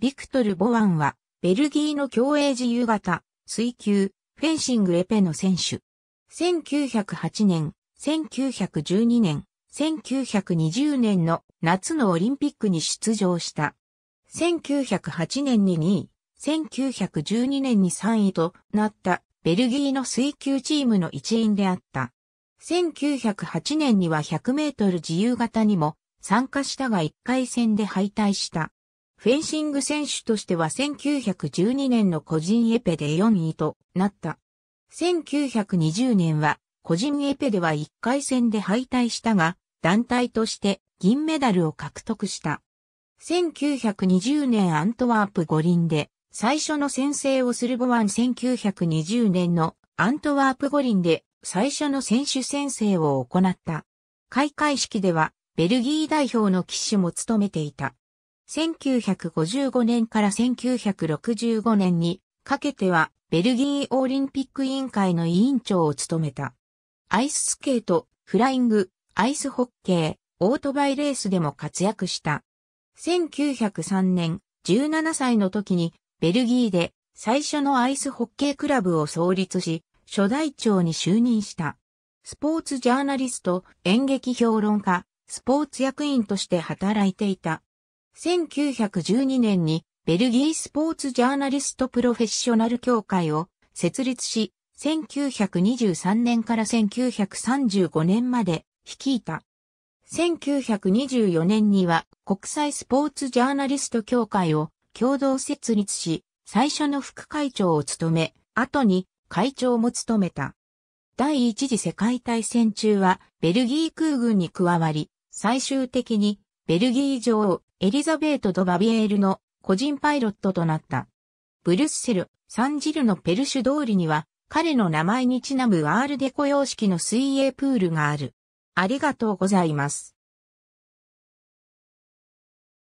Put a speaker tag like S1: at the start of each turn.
S1: ビクトル・ボワンは、ベルギーの競泳自由形、水球、フェンシングエペの選手。1908年、1912年、1920年の夏のオリンピックに出場した。1908年に2位、1912年に3位となったベルギーの水球チームの一員であった。1908年には100メートル自由形にも参加したが1回戦で敗退した。フェンシング選手としては1912年の個人エペで4位となった。1920年は個人エペでは1回戦で敗退したが、団体として銀メダルを獲得した。1920年アントワープ五輪で最初の先制をするボワン1920年のアントワープ五輪で最初の選手先制を行った。開会式ではベルギー代表の騎手も務めていた。1955年から1965年にかけてはベルギーオリンピック委員会の委員長を務めた。アイススケート、フライング、アイスホッケー、オートバイレースでも活躍した。1903年、17歳の時にベルギーで最初のアイスホッケークラブを創立し、初代長に就任した。スポーツジャーナリスト、演劇評論家、スポーツ役員として働いていた。1912年にベルギースポーツジャーナリストプロフェッショナル協会を設立し、1923年から1935年まで率いた。1924年には国際スポーツジャーナリスト協会を共同設立し、最初の副会長を務め、後に会長も務めた。第一次世界大戦中はベルギー空軍に加わり、最終的にベルギー女王エリザベート・ド・バビエールの個人パイロットとなった。ブリュッセル、サンジルのペルシュ通りには、彼の名前にちなむアールデコ様式の水泳プールがある。ありがとうございます。